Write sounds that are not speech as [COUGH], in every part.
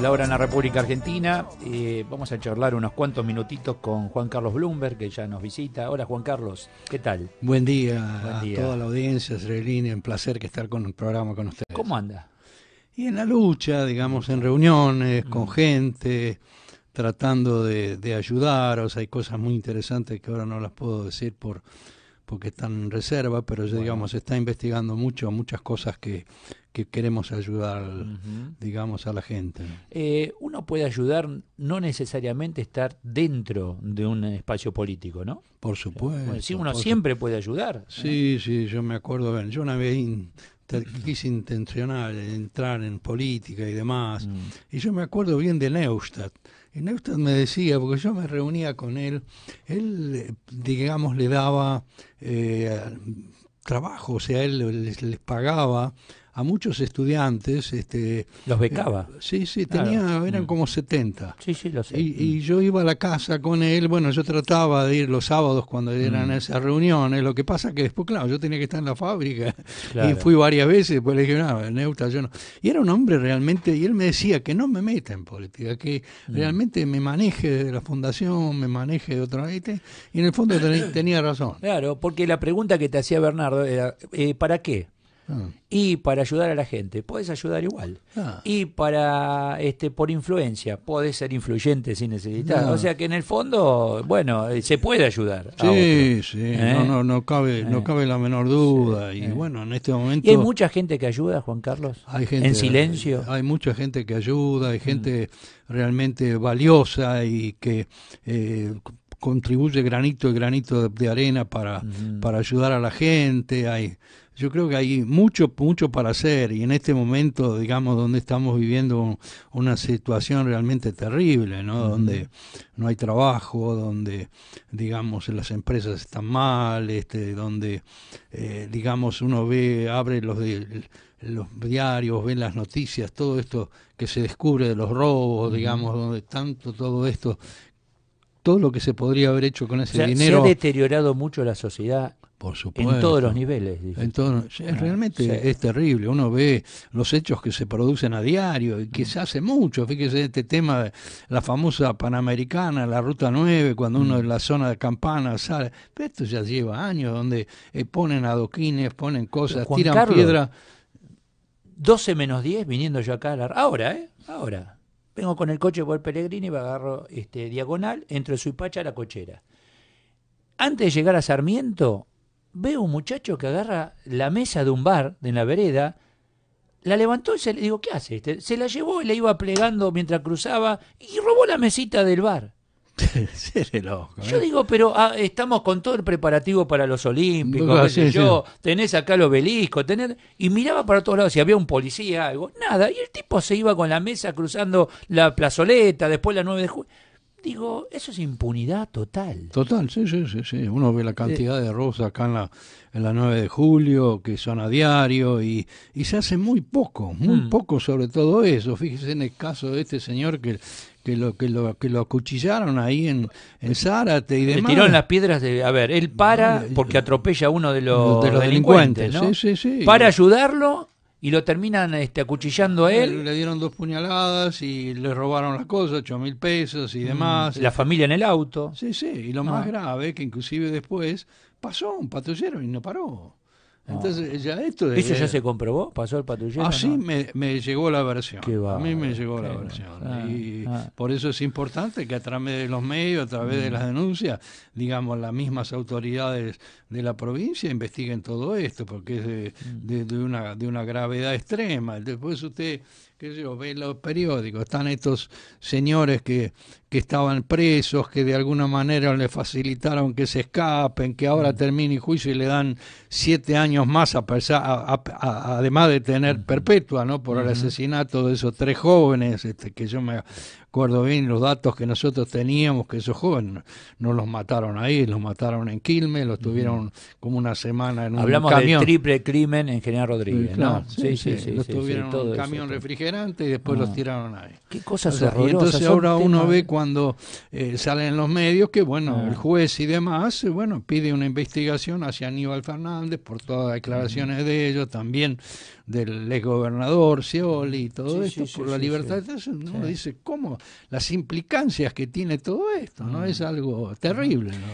la hora en la República Argentina, eh, vamos a charlar unos cuantos minutitos con Juan Carlos Bloomberg, que ya nos visita. Hola Juan Carlos, ¿qué tal? Buen día, a toda la audiencia, Srelini, un placer que estar con el programa con ustedes. ¿Cómo anda? Y en la lucha, digamos, en reuniones, con mm. gente, tratando de, ayudaros. ayudar, hay cosas muy interesantes que ahora no las puedo decir por porque están en reserva, pero yo, digamos, está investigando mucho, muchas cosas que, que queremos ayudar, digamos, a la gente. Eh, uno puede ayudar no necesariamente estar dentro de un espacio político, ¿no? Por supuesto. Sí, uno siempre puede ayudar. ¿eh? Sí, sí, yo me acuerdo, bien, yo una vez in, intencional entrar en política y demás, mm. y yo me acuerdo bien de Neustadt. Y Neustadt me decía, porque yo me reunía con él, él, digamos, le daba eh, trabajo, o sea, él les pagaba a muchos estudiantes. Este, ¿Los becaba? Eh, sí, sí, tenía, eran mm. como 70. Sí, sí, lo sé. Y, y, mm. yo iba a la casa con él, bueno, yo trataba de ir los sábados cuando eran mm. esas reuniones, lo que pasa que después, claro, yo tenía que estar en la fábrica [LAUGHS] y fui varias veces, después le dije, no, Neuta, yo no. Y era un hombre realmente, y él me decía que no me meta en política, que realmente me maneje de la fundación, me maneje de otra vez, y en el fondo tenía razón. Claro, porque la pregunta que te hacía Bernardo era, eh, ¿para qué? Y para ayudar a la gente, puedes ayudar igual. Ah. Y para este por influencia, puedes ser influyente sin necesitas. Ah. O sea que en el fondo, bueno, eh, se puede ayudar. Sí, sí, ¿Eh? no, no, no, cabe, no eh. cabe la menor duda. y bueno, en este momento... hay mucha gente que ayuda, Juan Carlos? Hay en silencio. Hay, mucha gente que ayuda, hay mm. gente realmente valiosa y que... contribuye granito y granito de, arena para, mm. para ayudar a la gente, hay, yo creo que hay mucho, mucho para hacer y en este momento, digamos, donde estamos viviendo una situación realmente terrible, ¿no? Donde no hay trabajo, donde, digamos, las empresas están mal, este, donde, eh, digamos, uno ve, abre los, los diarios, ve las noticias, todo esto que se descubre de los robos, digamos, donde tanto todo esto todo lo que se podría haber hecho con ese dinero. Se ha deteriorado mucho la sociedad en todos los niveles. realmente es terrible. Uno ve los hechos que se producen a diario y que se hace mucho. Fíjese este tema de la famosa Panamericana, la Ruta 9, cuando uno mm. en la zona de Campana sale. Pero esto ya lleva años donde eh, ponen adoquines, ponen cosas, tiran piedra. 12 menos 10 viniendo yo acá a la... Ahora, ¿eh? Ahora. Vengo con el coche por el Pellegrini, me agarro este, diagonal, entre en Suipacha a la cochera. Antes de llegar a Sarmiento, veo un muchacho que agarra la mesa de un bar, de la vereda, la levantó y se le digo, ¿qué hace este? Se la llevó y la iba plegando mientras cruzaba y robó la mesita del bar. [LAUGHS] Yo eh. digo, pero ah, estamos con todo el preparativo para los Olímpicos, yo, tenés acá los obelisco, tenés... y miraba para todos lados si había un policía, algo, nada, y el tipo se iba con la mesa cruzando la plazoleta, después la 9 de julio digo, eso es impunidad total. Total, sí, sí, sí. Uno ve la cantidad de robos acá en la, en la 9 de julio, que son a diario, y, y se hace muy poco, muy mm. poco sobre todo eso. Fíjese en el caso de este señor que, que lo que lo que lo acuchillaron ahí en, en Zárate y demás. Le tiraron las piedras de, a ver, él para porque eh, atropella a uno de los, delincuentes, delincuentes ¿no? sí, sí, sí. Para ayudarlo y lo terminan este, acuchillando a él. Le dieron dos puñaladas y le robaron las cosas, ocho mil pesos y mm, demás. La familia en el auto. Sí, sí, y lo ah. más grave, que inclusive después pasó un patrullero y no paró. Ah. Entonces, ya esto ¿Eso ya se comprobó? ¿Pasó el patrullero? Así ah, me, me, llegó la versión. a mí me llegó la versión. Ah, y por eso es importante que a través de los medios, a través de mm. las denuncias, digamos, las mismas autoridades de la provincia investiguen todo esto, porque es de, mm. de una, de una gravedad extrema. Después usted qué yo, ve los periódicos, están estos señores que, que estaban presos, que de alguna manera le facilitaron que se escapen, que ahora mm. termine el juicio y le dan siete años más, a, pesar, además de tener perpetua, ¿no? Por el asesinato de esos tres jóvenes, este, que yo me recuerdo bien los datos que nosotros teníamos, que esos jóvenes no los mataron ahí, los mataron en Quilmes, los tuvieron como una semana en un camión. Hablamos del triple crimen en General Rodríguez, ¿no? Sí, sí, sí. los tuvieron en un camión refrigerante y después los ah. tiraron ahí. Qué cosas o entonces ahora uno ve cuando eh, salen los medios que, bueno, el ah. juez y demás, eh, bueno, pide una investigación hacia Aníbal Fernández por todas las declaraciones de ellos, también del gobernador Scioli y todo esto, por la libertad. uno dice, ¿cómo? Las implicancias que tiene todo esto, ¿no? Mm. Es algo terrible, ¿no?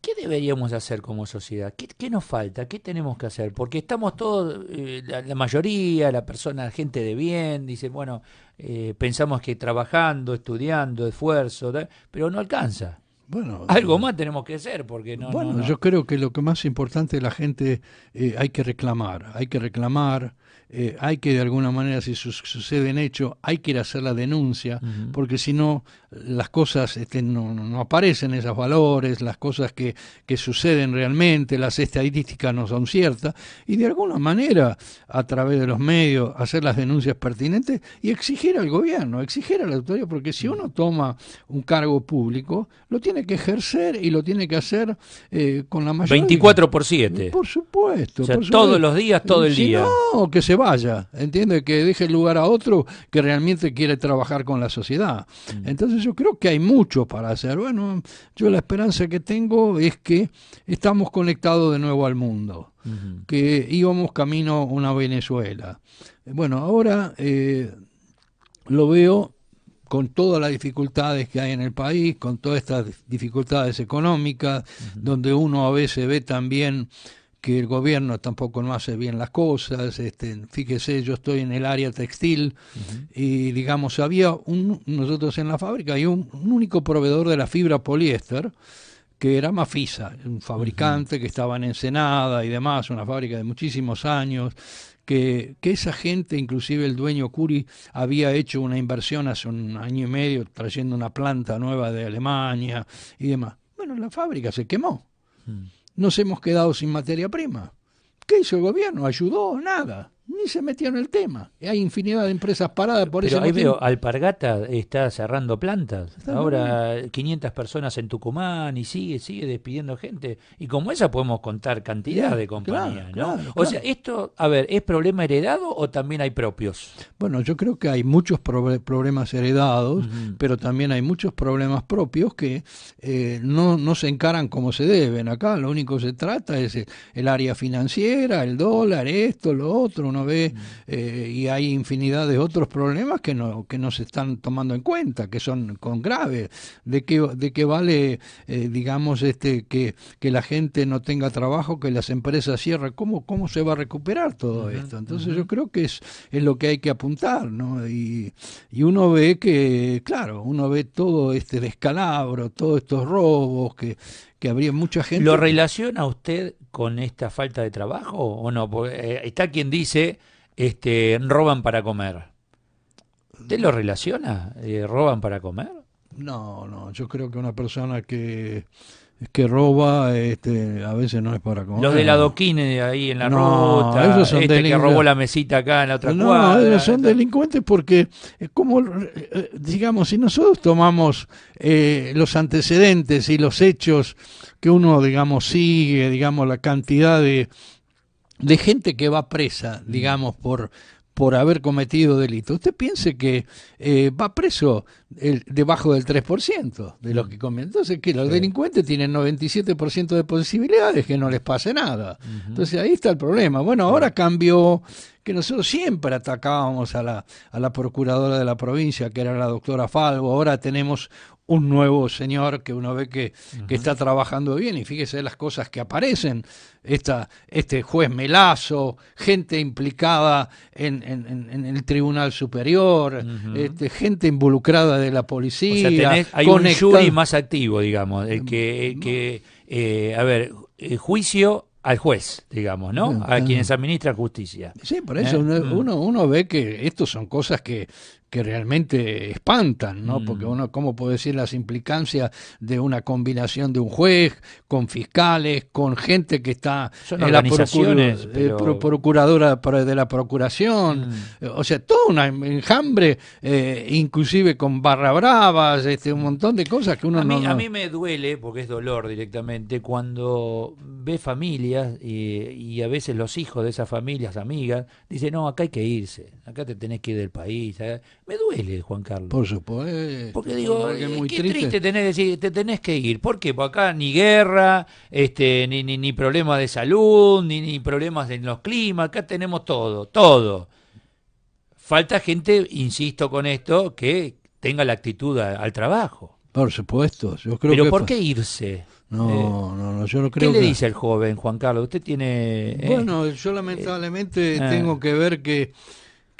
¿Qué deberíamos hacer como sociedad? ¿Qué, nos falta? ¿Qué tenemos que hacer? Porque estamos todos, eh, la, mayoría, la persona, gente de bien, dice, bueno, eh, pensamos que trabajando, estudiando, esfuerzo, pero no alcanza. Bueno, algo más tenemos que hacer porque Bueno, yo creo que lo que más importante la gente eh, hay que reclamar, hay que reclamar eh, hay que de alguna manera, si suceden hechos, hay que ir a hacer la denuncia, porque si no, las cosas este, no, aparecen, esos valores, las cosas que, que suceden realmente, las estadísticas no son ciertas, y de alguna manera, a través de los medios, hacer las denuncias pertinentes y exigir al gobierno, exigir a la autoridad, porque si uno toma un cargo público, lo tiene que ejercer y lo tiene que hacer eh, con la mayoría... 24 por 7. Por supuesto. todos los días, todo el día. No, que se vaya, entiende que deje el lugar a otro que realmente quiere trabajar con la sociedad. Mm. Entonces yo creo que hay mucho para hacer. Bueno, yo la esperanza que tengo es que estamos conectados de nuevo al mundo, que íbamos camino a una Venezuela. Bueno, ahora eh, lo veo con todas las dificultades que hay en el país, con todas estas dificultades económicas, donde uno a veces ve también que el gobierno tampoco no hace bien las cosas. Este, fíjese, yo estoy en el área textil y digamos, había un, nosotros en la fábrica hay un, único proveedor de la fibra poliéster que era Mafisa, un fabricante que estaba en Ensenada y demás, una fábrica de muchísimos años, que, que, esa gente, inclusive el dueño Curi, había hecho una inversión hace un año y medio trayendo una planta nueva de Alemania y demás. Bueno, la fábrica se quemó. Mm nos hemos quedado sin materia prima. ¿Qué hizo el gobierno? ¿Ayudó? Nada se metió en el tema. Hay infinidad de empresas paradas por eso. Pero ahí veo, Alpargata está cerrando plantas. Ahora 500 personas en Tucumán y sigue, sigue despidiendo gente. Y como esa podemos contar cantidad de compañías, ¿no? o sea, esto, a ver, ¿es problema heredado o también hay propios? Bueno, yo creo que hay muchos problemas heredados, pero también hay muchos problemas propios que eh, no, se encaran como se deben. Acá lo único que se trata es el área financiera, el dólar, esto, lo otro, Mm. Eh, y hay infinidad de otros problemas que no, que no se están tomando en cuenta, que son con graves, de que, de que vale, eh, digamos, este, que, que la gente no tenga trabajo, que las empresas cierren, ¿cómo, cómo se va a recuperar todo esto? Entonces yo creo que es, es lo que hay que apuntar, ¿no? Y, y uno ve que, claro, uno ve todo este descalabro, todos estos robos, que que habría mucha gente. ¿Lo relaciona usted con esta falta de trabajo o no? Porque, eh, está quien dice, este, roban para comer. ¿Usted lo relaciona? Eh, ¿Roban para comer? No, no, yo creo que una persona que es que roba, este, a veces no es para comer. Los de del de ahí en la ruta, este que robó la mesita acá en la otra cuadra. No, son delincuentes porque, como eh, digamos, si nosotros tomamos eh, los antecedentes y los hechos que uno, digamos, sigue, digamos, la cantidad de, de gente que va presa, mm. digamos, por por haber cometido delito. Usted piense que eh, va preso debajo del 3% de los mm. que comen. Entonces, que los delincuentes tienen 97% de posibilidades que no les pase nada. Entonces, ahí está el problema. Bueno, ahora cambió que nosotros siempre atacábamos a la, a la procuradora de la provincia, que era la doctora Falvo. Ahora tenemos un nuevo señor que uno ve que, está trabajando bien y fíjese las cosas que aparecen. Esta, este juez Melazo, gente implicada en, en, el Tribunal Superior, este, gente involucrada de la policía. O hay un jury más activo, digamos, el que, que eh, a ver, el eh, juicio al juez, digamos, ¿no? A quienes administran justicia. Sí, por eso ¿Eh? mm. uno, uno, ve que estos son cosas que que realmente espantan, ¿no? Mm. Porque uno, ¿cómo puede decir las implicancias de una combinación de un juez con fiscales, con gente que está en la procuraciones, eh, procuradora de la procuración? Mm. O sea, todo un enjambre, eh, inclusive con barra bravas, este, un montón de cosas que uno no, A mí me duele, porque es dolor directamente, cuando ve familias y, a veces los hijos de esas familias, amigas, dicen, no, acá hay que irse, acá te tenés que ir del país, eh" me duele, Juan Carlos. Por supuesto. Porque digo, eh, qué triste. tener que decir, te tenés que ir. ¿Por qué? Porque acá ni guerra, este, ni, ni, ni problemas de salud, ni, problemas en los climas, acá tenemos todo, todo. Falta gente, insisto con esto, que tenga la actitud al trabajo. Por supuesto, yo creo Pero ¿por qué irse? No, eh, no, no, yo no creo. ¿Qué le dice el joven Juan Carlos? Usted tiene. Eh, bueno, yo lamentablemente ah. tengo que ver que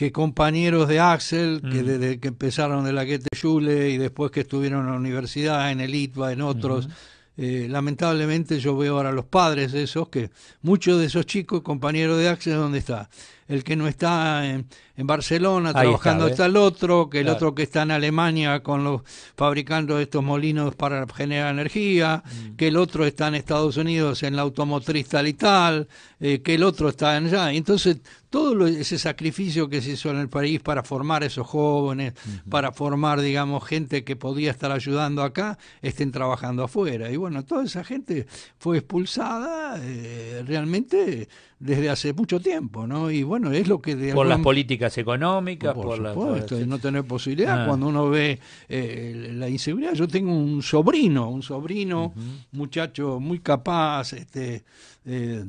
que compañeros de Axel, que mm. desde que empezaron de la Guete Jule y después que estuvieron en la universidad, en el ITVA, en otros, eh, lamentablemente yo veo ahora los padres de esos, que muchos de esos chicos, compañeros de Axel, ¿dónde está? el que no está en, Barcelona trabajando está, el otro, que el otro que está en Alemania con los fabricando estos molinos para generar energía, mm. que el otro está en Estados Unidos en la automotriz tal y tal, eh, que el otro está en allá. Entonces, todo ese sacrificio que se hizo en el país para formar esos jóvenes, para formar, digamos, gente que podía estar ayudando acá, estén trabajando afuera. Y bueno, toda esa gente fue expulsada eh, realmente desde hace mucho tiempo, ¿no? Y bueno, es lo que... De por las políticas económicas, por, por supuesto, no tener posibilidad. Ah. Cuando uno ve eh, la inseguridad, yo tengo un sobrino, un sobrino, muchacho muy capaz, este... Eh,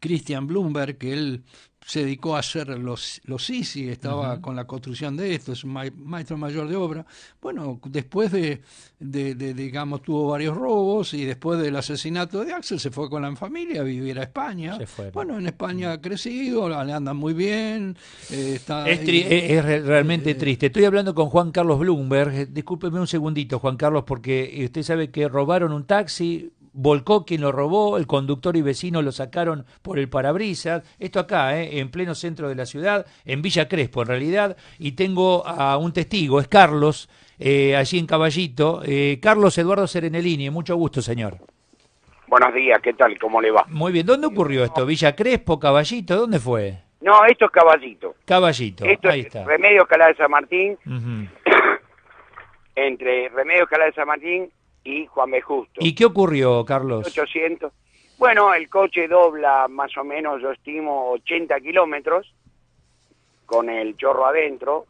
Christian Bloomberg, que él se dedicó a hacer los, los estaba con la construcción de esto, es maestro mayor de obra. Bueno, después de, de, digamos, tuvo varios robos y después del asesinato de Axel se fue con la familia a vivir a España. Bueno, en España ha crecido, le andan muy bien. Eh, está, es, realmente eh, eh. triste. Estoy hablando con Juan Carlos Bloomberg. Discúlpeme un segundito, Juan Carlos, porque usted sabe que robaron un taxi, volcó quien lo robó, el conductor y vecino lo sacaron por el parabrisas. Esto acá, eh, en pleno centro de la ciudad, en Villa Crespo en realidad. Y tengo a un testigo, es Carlos, eh, allí en Caballito. Eh, Carlos Eduardo Serenelini, mucho gusto, señor. Buenos días, ¿qué tal? ¿Cómo le va? Muy bien, ¿dónde ocurrió esto? ¿Villa Crespo, Caballito? ¿Dónde fue? No, esto es Caballito. Caballito, esto ahí es está. Remedio Calada de San Martín. [COUGHS] Entre Remedio Calada de San Martín y Juan B. Justo. ¿Y qué ocurrió, Carlos? 800. Bueno, el coche dobla más o menos, yo estimo, 80 kilómetros con el chorro adentro.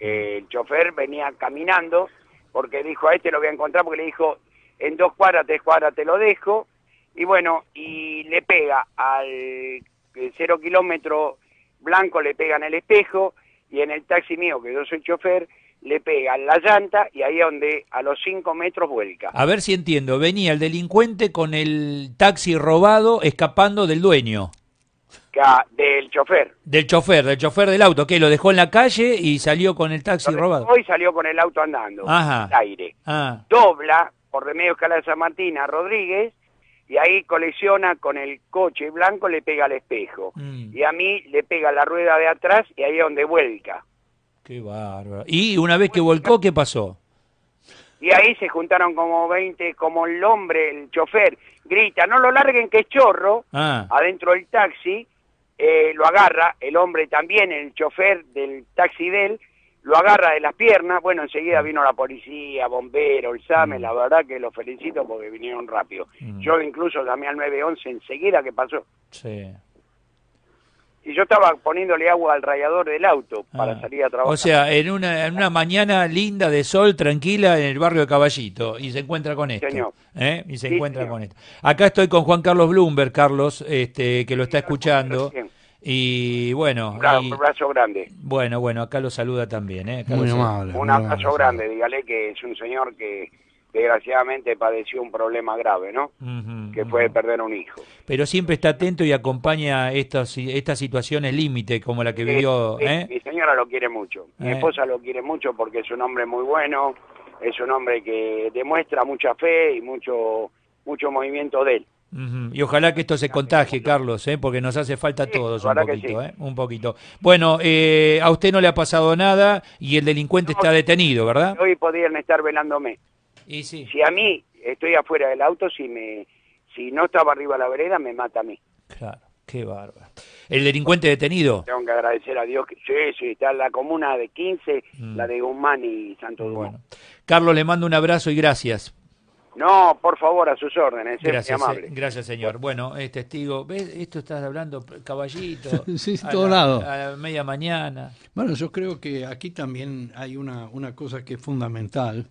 El chofer venía caminando porque dijo, a este lo voy a encontrar, porque le dijo, en dos cuadras, tres cuadras te lo dejo. Y bueno, y le pega al cero kilómetro blanco, le pega en el espejo y en el taxi mío, que yo soy chofer, le pega en la llanta y ahí es donde a los 5 metros vuelca. A ver si entiendo, venía el delincuente con el taxi robado escapando del dueño. del chofer. Del chofer, del chofer del auto, que lo dejó en la calle y salió con el taxi robado. Hoy salió con el auto andando, Ajá. Al aire. Ah. Dobla por Remedio Escala de San Martín a Rodríguez y ahí colecciona con el coche blanco, le pega al espejo. Mm. Y a mí le pega la rueda de atrás y ahí es donde vuelca. Qué bárbaro. Y una vez que volcó, ¿qué pasó? Y ahí se juntaron como 20, como el hombre, el chofer, grita, no lo larguen que es chorro, ah. adentro del taxi, eh, lo agarra, el hombre también, el chofer del taxi de él, lo agarra de las piernas, bueno, enseguida vino la policía, bombero, el SAME, mm. la verdad que los felicito porque vinieron rápido. Mm. Yo incluso llamé al 911 enseguida que pasó. Sí y yo estaba poniéndole agua al radiador del auto para ah. salir a trabajar. O sea, en una, en una mañana linda de sol, tranquila, en el barrio de Caballito, y se encuentra con esto. ¿eh? Y se encuentra con esto. Acá estoy con Juan Carlos Bloomberg, Carlos, este, que lo está escuchando. Y bueno. un abrazo grande. Bueno, bueno, acá lo saluda también. ¿eh? Un abrazo grande, dígale que es un señor que desgraciadamente padeció un problema grave, ¿no? que fue perder un hijo. Pero siempre está atento y acompaña estas, estas situaciones límite como la que vivió. ¿eh? Mi señora lo quiere mucho, mi ¿Eh? esposa lo quiere mucho porque es un hombre muy bueno, es un hombre que demuestra mucha fe y mucho, mucho movimiento de él. Y ojalá que esto se contagie, Carlos, ¿eh? porque nos hace falta a todos un poquito. ¿eh? Un poquito. Bueno, a usted no le ha pasado nada y el delincuente está detenido, ¿verdad? Hoy podrían estar velándome. Si a mí estoy afuera del auto, si me si no estaba arriba la vereda, me mata a mí. Claro, qué bárbaro. ¿El delincuente detenido? Tengo que agradecer a Dios. Que, sí, está en la comuna de 15, mm. la de Guzmán y Santo Bueno. Carlos, le mando un abrazo y gracias. No, por favor, a sus órdenes. Eh, eh, gracias, señor. Bueno, es testigo. ¿Ves? Esto estás hablando caballito. [LAUGHS] sí, a media mañana. Bueno, yo creo que aquí también hay una, una cosa que es fundamental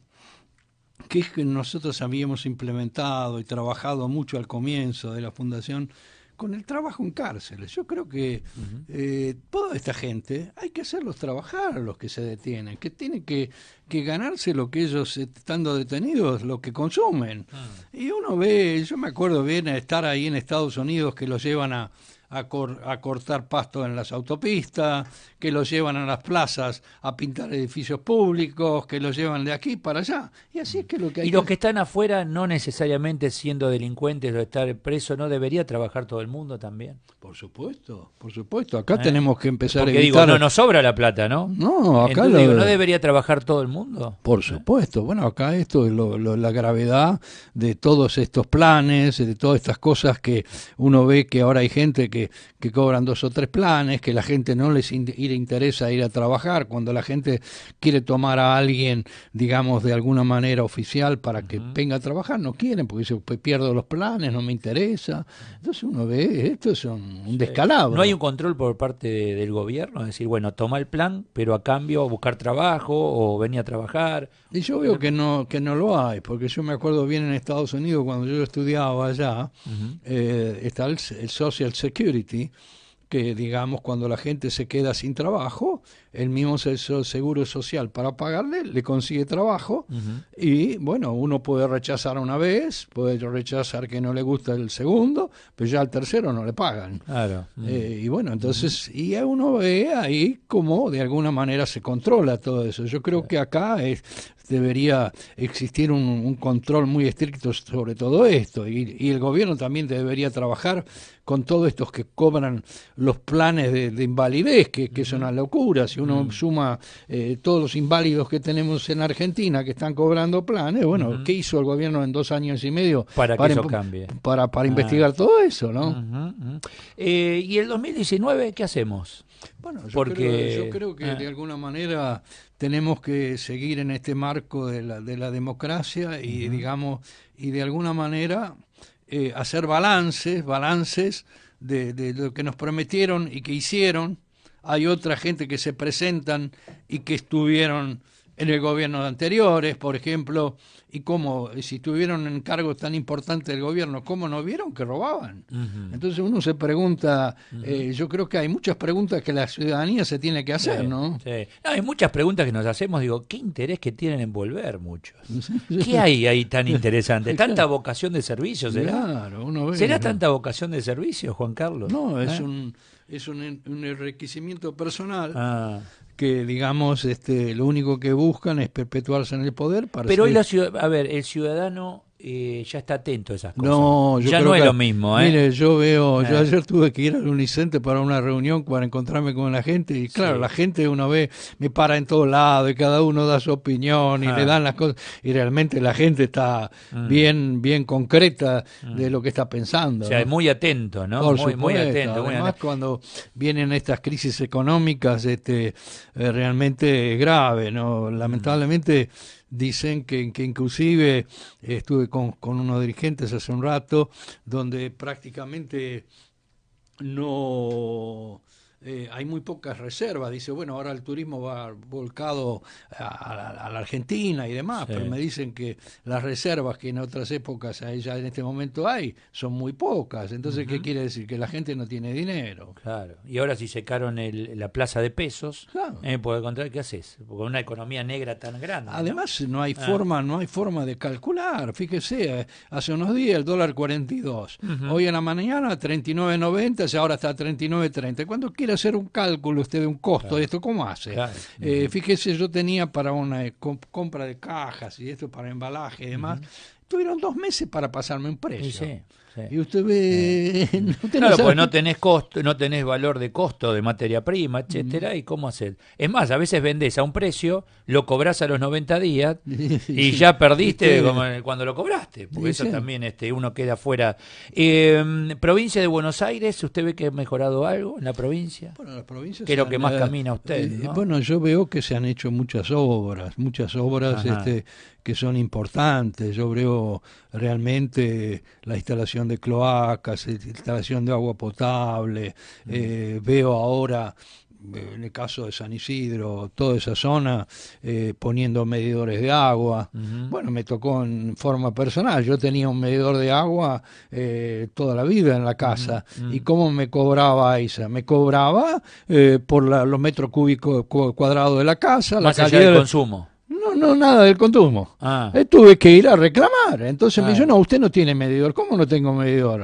que es que nosotros habíamos implementado y trabajado mucho al comienzo de la fundación con el trabajo en cárceles. Yo creo que eh, toda esta gente hay que hacerlos trabajar los que se detienen, que tienen que, que ganarse lo que ellos, estando detenidos, lo que consumen. Ah. Y uno ve, yo me acuerdo bien estar ahí en Estados Unidos que los llevan a, a, cortar pasto en las autopistas, que los llevan a las plazas a pintar edificios públicos, que los llevan de aquí para allá. Y así es que los que están afuera, no necesariamente siendo delincuentes o estar presos, ¿no debería trabajar todo el mundo también? Por supuesto, por supuesto. Acá ¿Eh? tenemos que empezar a evitar... digo, no nos sobra la plata, ¿no? No, acá. ¿No debería trabajar todo el mundo? Por ¿Eh? supuesto. Bueno, acá esto es la gravedad de todos estos planes, de todas estas cosas que uno ve que ahora hay gente que, cobran dos o tres planes, que la gente no les interesa ir a trabajar, cuando la gente quiere tomar a alguien, digamos, de alguna manera oficial para que venga a trabajar, no quieren, porque pues pierdo los planes, no me interesa. Entonces uno ve, esto es un, descalabro. No hay un control por parte del gobierno, es decir, bueno, toma el plan, pero a cambio buscar trabajo o venir a trabajar. Y yo veo que no, que no lo hay, porque yo me acuerdo bien en Estados Unidos cuando yo estudiaba allá, eh, está el Social Security, que digamos cuando la gente se queda sin trabajo, el mismo seguro social para pagarle le consigue trabajo y bueno, uno puede rechazar una vez, puede rechazar que no le gusta el segundo, pero ya al tercero no le pagan. Claro. Mm. Eh, y bueno, entonces, y uno ve ahí cómo de alguna manera se controla todo eso. Yo creo que acá es, debería existir un, control muy estricto sobre todo esto y, el gobierno también debería trabajar con todos estos que cobran los planes de, invalidez, que, que, es una locura. Si uno suma eh, todos los inválidos que tenemos en Argentina que están cobrando planes, bueno, ¿qué hizo el gobierno en dos años y medio para, que eso cambie? Para, ah. investigar todo eso, ¿no? Eh, ¿Y el 2019 qué hacemos? Bueno, yo, Porque, creo, yo creo que ah. de alguna manera tenemos que seguir en este marco de la, de la democracia y, digamos, y de alguna manera eh, hacer balances, balances de, de, lo que nos prometieron y que hicieron. Hay otra gente que se presentan y que estuvieron en el gobierno de anteriores, por ejemplo, y cómo, si tuvieron en cargos tan importantes del gobierno, ¿cómo no vieron que robaban? Entonces uno se pregunta, eh, yo creo que hay muchas preguntas que la ciudadanía se tiene que hacer, ¿no? Hay muchas preguntas que nos hacemos, digo, ¿qué interés que tienen en volver muchos? [LAUGHS] ¿Qué hay ahí tan interesante? [LAUGHS] ¿Tanta vocación de servicio será? ¿Será tanta vocación de servicio, Juan Carlos? No, es ¿Eh? un es un, un enriquecimiento personal ah. que, digamos, este, lo único que buscan es perpetuarse en el poder. Para Pero hoy la ciudad, a ver, el ciudadano ya está atento a esas cosas. ya no es lo mismo. ¿eh? Mire, yo veo, yo eh. ayer tuve que ir al Unicente para una reunión para encontrarme con la gente y claro, la gente uno ve, me para en todos lados y cada uno da su opinión y le ah. dan las cosas y realmente la gente está mm. bien, bien concreta mm. de lo que está pensando. O sea, es muy atento, ¿no? muy, muy atento. Además, cuando vienen estas crisis económicas, este, eh, realmente grave, ¿no? Mm. Lamentablemente dicen que, que inclusive estuve con, con unos dirigentes hace un rato, donde prácticamente no eh, hay muy pocas reservas. Dice, bueno, ahora el turismo va volcado a, la Argentina y demás, pero me dicen que las reservas que en otras épocas ya en este momento hay son muy pocas. Entonces, ¿qué quiere decir? Que la gente no tiene dinero. Claro. Y ahora si secaron el, la plaza de pesos, eh, pues, ¿qué haces? Con una economía negra tan grande. Además, no, hay ah. forma, no hay forma de calcular. Fíjese, eh, hace unos días el dólar 42. Hoy en la mañana 39.90, y ahora está 39.30. cuando quiere hacer un cálculo usted de un costo de esto, ¿cómo hace? Eh, fíjese, yo tenía para una eh, compra de cajas y esto para embalaje y demás, tuvieron dos meses para pasarme un precio. Y usted ve. [LAUGHS] no pues no tenés costo, no tenés valor de costo de materia prima, etcétera, y cómo hacer. Es más, a veces vendés a un precio, lo cobras a los 90 días [LAUGHS] y ya perdiste este cuando lo cobraste, eso también este, uno queda fuera. Em, provincia de Buenos Aires, ¿usted ve que ha mejorado algo en la provincia? Bueno, las provincias. ¿Qué es lo que más eh, camina usted? Eh, bueno, yo veo que se han hecho muchas obras, muchas obras este, que son importantes. Yo veo realmente la instalación de cloacas, eh, instalación de agua potable, eh, veo ahora eh, en el caso de San Isidro, toda esa zona, poniendo medidores de agua. Bueno, me tocó en forma personal. Yo tenía un medidor de agua toda la vida en la casa. ¿Y cómo me cobraba esa? Me cobraba por los metros cúbicos cuadrados de la casa, la del consumo. No, nada del consumo. Ah. Eh, tuve que ir a reclamar. Entonces me dijo, no, usted no tiene medidor. ¿Cómo no tengo medidor?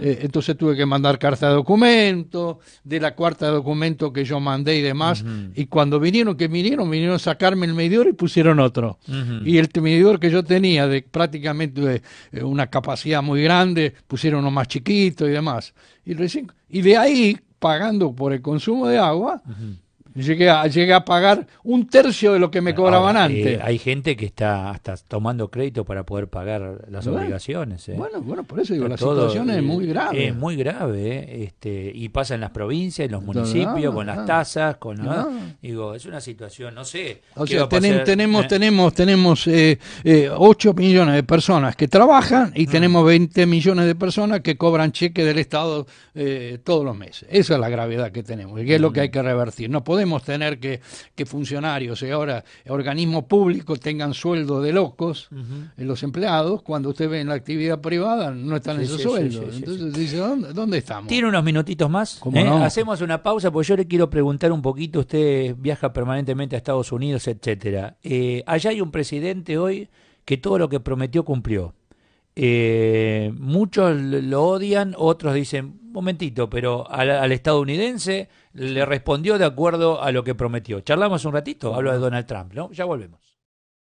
Eh, entonces tuve que mandar carta de documento, de la cuarta de documento que yo mandé y demás. Y cuando vinieron, que vinieron, vinieron a sacarme el medidor y pusieron otro. Y el medidor que yo tenía de prácticamente de, eh, una capacidad muy grande, pusieron uno más chiquito y demás. y de ahí, pagando por el consumo de agua, Llegué a, a pagar un tercio de lo que me cobraban eh, antes. hay gente que está hasta tomando crédito para poder pagar las obligaciones. Eh. Bueno, bueno, por eso digo, la situación es eh, muy grave. Es muy grave, este, y pasa en las provincias, en los municipios, con las tasas, con digo, es una situación, no sé. tenemos, tenemos, tenemos, 8 millones de personas que trabajan y mm. tenemos 20 millones de personas que cobran cheques del Estado todos los meses. Esa es la gravedad que tenemos, y es lo que mm. hay que revertir. No tener que, que funcionarios y eh, ahora organismos públicos tengan sueldos de locos, en eh, los empleados, cuando usted ve en la actividad privada no están esos sueldos. Entonces dice, ¿dónde, ¿dónde, estamos? Tiene unos minutitos más. ¿eh? Hacemos una pausa porque yo le quiero preguntar un poquito, usted viaja permanentemente a Estados Unidos, etcétera. allá hay un presidente hoy que todo lo que prometió cumplió eh, muchos lo odian, otros dicen, momentito, pero al, al, estadounidense le respondió de acuerdo a lo que prometió. Charlamos un ratito, hablo de Donald Trump, ¿no? Ya volvemos.